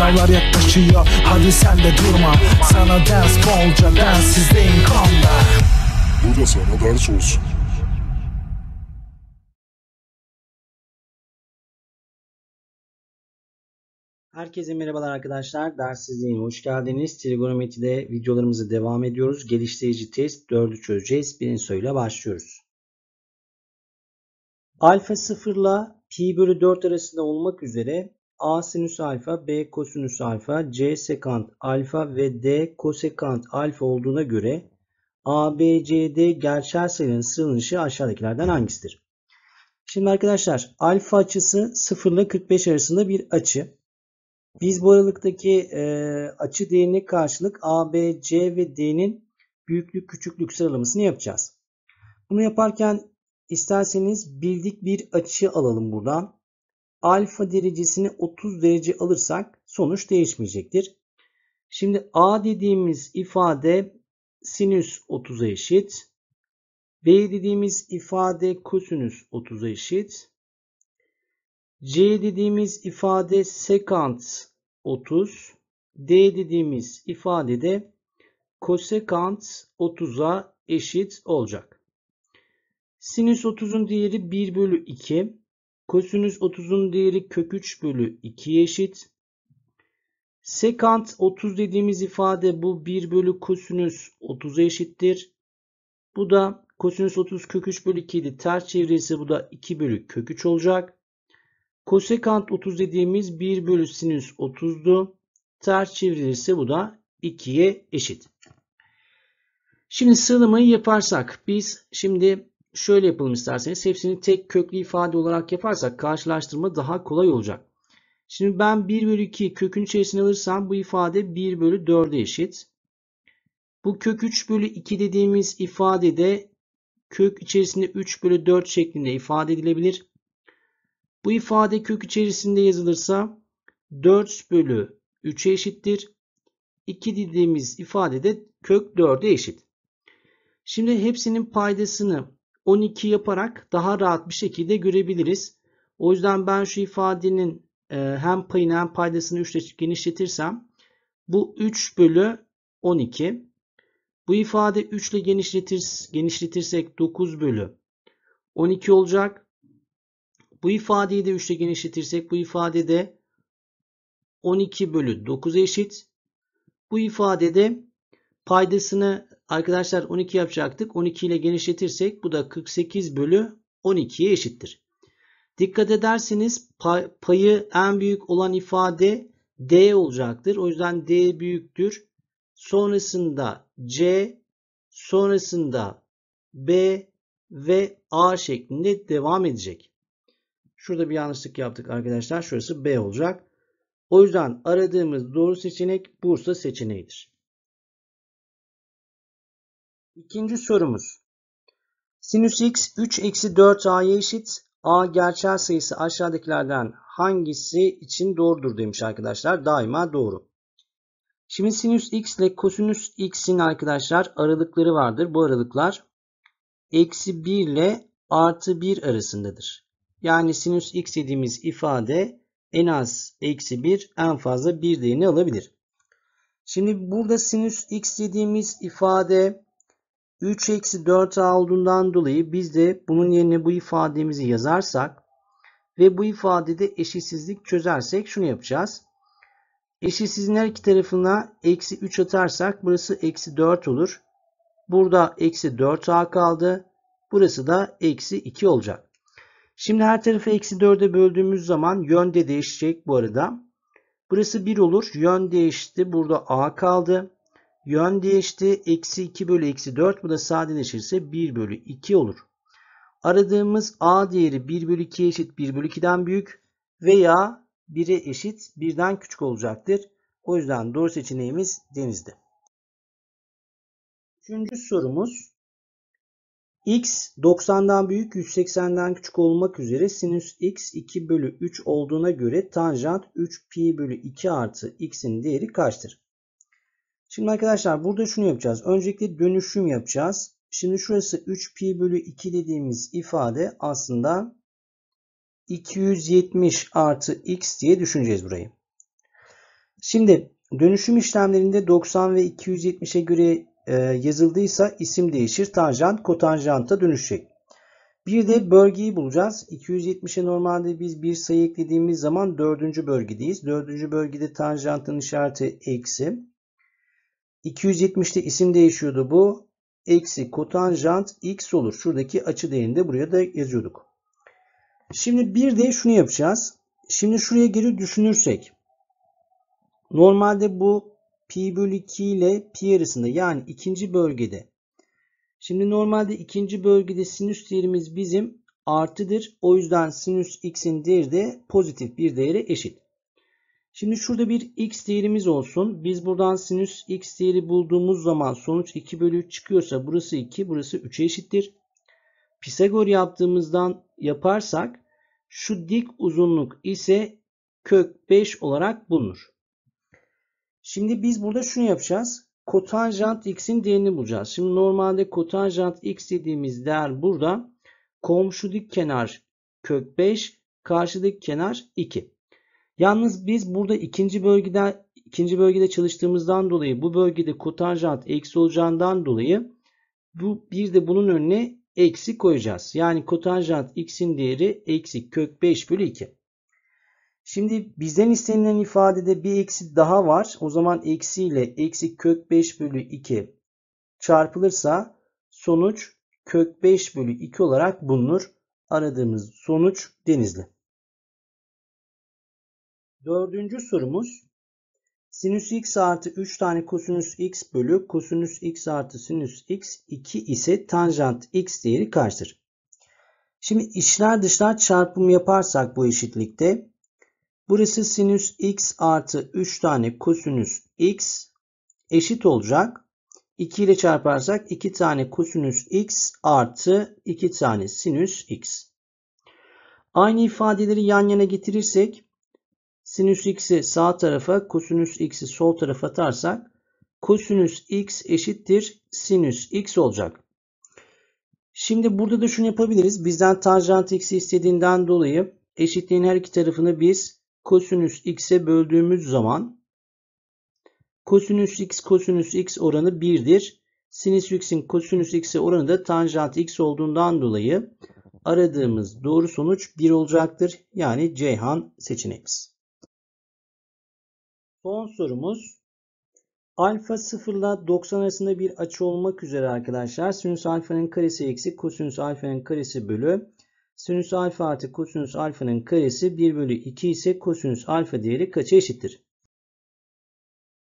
Sınavlar yaklaşıyor hadi sen de durma Sana ders bolca ben sizdeyim Bu da sana ders olsun Herkese merhabalar arkadaşlar. Dersizliğin hoş geldiniz. Trigonometride videolarımızı devam ediyoruz. Geliştirici test 4'ü çözeceğiz. Birinci soruyla başlıyoruz. Alfa 0 ile pi bölü 4 arasında olmak üzere A sinüs alfa, B kosinüs alfa, C sekant alfa ve D kosekant alfa olduğuna göre ABCD gerçel sayının sığınışı aşağıdakilerden hangisidir? Şimdi arkadaşlar alfa açısı 0 ile 45 arasında bir açı. Biz bu aralıktaki e, açı değerine karşılık ABC ve D'nin büyüklük küçüklük sıralamasını yapacağız. Bunu yaparken isterseniz bildik bir açı alalım buradan alfa derecesini 30 derece alırsak sonuç değişmeyecektir. Şimdi A dediğimiz ifade sinüs 30'a eşit. B dediğimiz ifade kosinüs 30'a eşit. C dediğimiz ifade sekant 30. D dediğimiz ifade de kosekant 30'a eşit olacak. Sinüs 30'un değeri 1 bölü 2. Kosinüs 30'un değeri kök 3 bölü 2'ye eşit. Sekant 30 dediğimiz ifade bu 1 bölü kosinüs 30'a eşittir. Bu da kosinüs 30 kök 3 bölü 2 idi. Ters çevresi bu da 2 bölü kök 3 olacak. Kosekant 30 dediğimiz 1 bölü sinüs 30'du. Ters çevrilirse bu da 2'ye eşit. Şimdi sığınımı yaparsak biz şimdi şöyle yapalım isterseniz. Hepsini tek köklü ifade olarak yaparsak karşılaştırma daha kolay olacak. Şimdi ben 1 bölü 2 kökün içerisine alırsam bu ifade 1 bölü 4'e eşit. Bu kök 3 bölü 2 dediğimiz ifade de kök içerisinde 3 bölü 4 şeklinde ifade edilebilir. Bu ifade kök içerisinde yazılırsa 4 bölü 3'e eşittir. 2 dediğimiz ifade de kök 4'e eşit. Şimdi hepsinin paydasını 12 yaparak daha rahat bir şekilde görebiliriz. O yüzden ben şu ifadenin e, hem payını hem paydasını 3 genişletirsem bu 3 bölü 12. Bu ifade 3 ile genişletir, genişletirsek 9 bölü 12 olacak. Bu ifadeyi de 3 ile genişletirsek bu ifade de 12 bölü 9 eşit. Bu ifadede paydasını Arkadaşlar 12 yapacaktık. 12 ile genişletirsek bu da 48 bölü 12'ye eşittir. Dikkat ederseniz pay, payı en büyük olan ifade D olacaktır. O yüzden D büyüktür. Sonrasında C, sonrasında B ve A şeklinde devam edecek. Şurada bir yanlışlık yaptık arkadaşlar. Şurası B olacak. O yüzden aradığımız doğru seçenek Bursa seçeneğidir. İkinci sorumuz. Sinüs x 3 eksi 4a'ya eşit. a gerçel sayısı aşağıdakilerden hangisi için doğrudur demiş arkadaşlar. Daima doğru. Şimdi sinüs x ile kosinüs x'in arkadaşlar aralıkları vardır. Bu aralıklar eksi 1 ile artı 1 arasındadır. Yani sinüs x dediğimiz ifade en az eksi 1 en fazla 1 değerini alabilir. Şimdi burada sinüs x dediğimiz ifade 3 eksi 4a olduğundan dolayı biz de bunun yerine bu ifademizi yazarsak ve bu ifadede eşitsizlik çözersek şunu yapacağız. Eşitsizliğin her iki tarafına eksi 3 atarsak burası eksi 4 olur. Burada eksi 4a kaldı. Burası da eksi 2 olacak. Şimdi her tarafı eksi 4'e böldüğümüz zaman yön de değişecek bu arada. Burası 1 olur. Yön değişti. Burada a kaldı. Yön değişti. Eksi 2 bölü eksi 4. Bu da sadeleşirse 1 bölü 2 olur. Aradığımız a değeri 1 bölü 2 eşit 1 bölü 2'den büyük veya 1'e eşit 1'den küçük olacaktır. O yüzden doğru seçeneğimiz denizdi. Üçüncü sorumuz x 90'dan büyük 180'den küçük olmak üzere sinüs x 2 bölü 3 olduğuna göre tanjant 3 pi bölü 2 artı x'in değeri kaçtır? Şimdi arkadaşlar burada şunu yapacağız. Öncelikle dönüşüm yapacağız. Şimdi şurası 3pi bölü 2 dediğimiz ifade aslında 270 artı x diye düşüneceğiz burayı. Şimdi dönüşüm işlemlerinde 90 ve 270'e göre e, yazıldıysa isim değişir. Tanjant kotanjanta dönüşecek. Bir de bölgeyi bulacağız. 270'e normalde biz bir sayı eklediğimiz zaman dördüncü bölgedeyiz. Dördüncü bölgede tanjantın işareti eksi. 270'te isim değişiyordu bu. Eksi kotanjant x olur. Şuradaki açı değerini buraya da yazıyorduk. Şimdi bir de şunu yapacağız. Şimdi şuraya geri düşünürsek. Normalde bu pi bölü 2 ile pi arasında yani ikinci bölgede. Şimdi normalde ikinci bölgede sinüs değerimiz bizim artıdır. O yüzden sinüs x'in değeri de pozitif bir değere eşit. Şimdi şurada bir x değerimiz olsun. Biz buradan sinüs x değeri bulduğumuz zaman sonuç 2 bölü 3 çıkıyorsa burası 2 burası 3'e eşittir. Pisagor yaptığımızdan yaparsak şu dik uzunluk ise kök 5 olarak bulunur. Şimdi biz burada şunu yapacağız. Kotanjant x'in değerini bulacağız. Şimdi normalde kotanjant x dediğimiz değer burada. Komşu dik kenar kök 5, karşı dik kenar 2. Yalnız biz burada ikinci bölgede ikinci bölgede çalıştığımızdan dolayı bu bölgede kotanjant eksi olacağından dolayı bu bir de bunun önüne eksi koyacağız. Yani kotanjant x'in değeri eksi kök 5 bölü 2. Şimdi bizden istenilen ifadede bir eksi daha var. O zaman eksi ile eksi kök 5 bölü 2 çarpılırsa sonuç kök 5 bölü 2 olarak bulunur. Aradığımız sonuç denizli. Dördüncü sorumuz. Sinüs x artı 3 tane kosinüs x bölü kosinüs x artı sinüs x 2 ise tanjant x değeri kaçtır? Şimdi içler dışlar çarpımı yaparsak bu eşitlikte burası sinüs x artı 3 tane kosinüs x eşit olacak. 2 ile çarparsak 2 tane kosinüs x artı 2 tane sinüs x. Aynı ifadeleri yan yana getirirsek Sinüs x'i sağ tarafa, kosinüs x'i sol tarafa atarsak kosinüs x eşittir sinüs x olacak. Şimdi burada da şunu yapabiliriz. Bizden tanjant x'i istediğinden dolayı eşitliğin her iki tarafını biz kosinüs x'e böldüğümüz zaman kosinüs x kosinüs x oranı 1'dir. Sinüs x'in kosinüs x'e oranı da tanjant x olduğundan dolayı aradığımız doğru sonuç 1 olacaktır. Yani Ceyhan seçeneğimiz. Son sorumuz alfa 0 ile 90 arasında bir açı olmak üzere arkadaşlar sinüs alfanın karesi eksi kosinüs alfanın karesi bölü sinüs alfa artı kosinüs alfanın karesi 1 bölü 2 ise kosinüs alfa değeri kaça eşittir?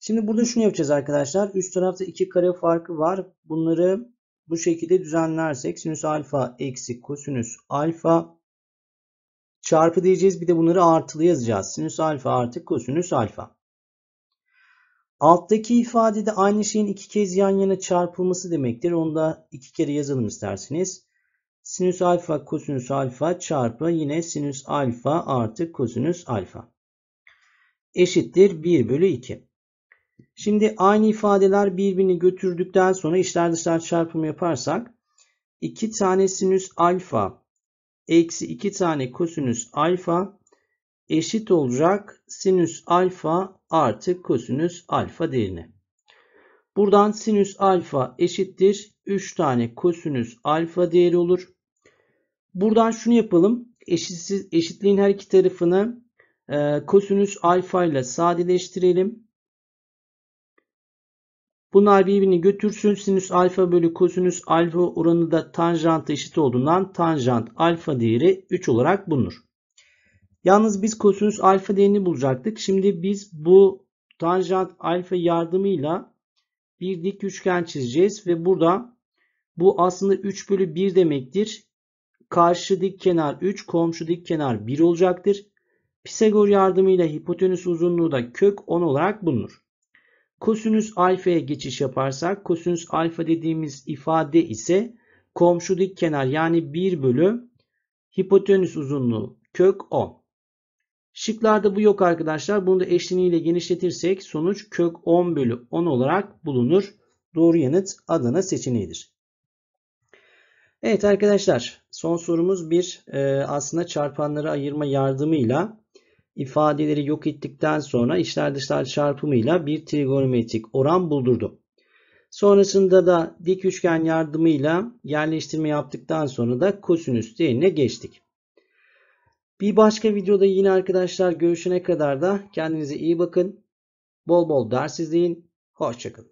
Şimdi burada şunu yapacağız arkadaşlar. Üst tarafta iki kare farkı var. Bunları bu şekilde düzenlersek sinüs alfa eksi kosinüs alfa çarpı diyeceğiz. Bir de bunları artılı yazacağız. Sinüs alfa artı kosinüs alfa. Alttaki ifadede aynı şeyin iki kez yan yana çarpılması demektir. Onu da iki kere yazalım isterseniz. Sinüs alfa kosinüs alfa çarpı yine sinüs alfa artı kosinüs alfa. Eşittir 1 bölü 2. Şimdi aynı ifadeler birbirini götürdükten sonra içler dışlar çarpımı yaparsak 2 tane sinüs alfa eksi 2 tane kosinüs alfa eşit olacak sinüs alfa artı kosinüs alfa değerine. Buradan sinüs alfa eşittir. 3 tane kosinüs alfa değeri olur. Buradan şunu yapalım. Eşitsiz, eşitliğin her iki tarafını e, kosinüs alfa ile sadeleştirelim. Bunlar birbirini götürsün. Sinüs alfa bölü kosinüs alfa oranı da tanjant eşit olduğundan tanjant alfa değeri 3 olarak bulunur. Yalnız biz kosinüs alfa değerini bulacaktık. Şimdi biz bu tanjant alfa yardımıyla bir dik üçgen çizeceğiz ve burada bu aslında 3 bölü 1 demektir. Karşı dik kenar 3, komşu dik kenar 1 olacaktır. Pisagor yardımıyla hipotenüs uzunluğu da kök 10 olarak bulunur. Kosinüs alfaya geçiş yaparsak kosinüs alfa dediğimiz ifade ise komşu dik kenar yani 1 bölü hipotenüs uzunluğu kök 10. Şıklarda bu yok arkadaşlar. Bunu da eşleniğiyle genişletirsek sonuç kök 10 bölü 10 olarak bulunur. Doğru yanıt Adana seçeneğidir. Evet arkadaşlar son sorumuz bir e, aslında çarpanları ayırma yardımıyla ifadeleri yok ettikten sonra işler dışlar çarpımıyla bir trigonometrik oran buldurdu. Sonrasında da dik üçgen yardımıyla yerleştirme yaptıktan sonra da kosinüs değerine geçtik. Bir başka videoda yine arkadaşlar görüşene kadar da kendinize iyi bakın. Bol bol ders izleyin. Hoşçakalın.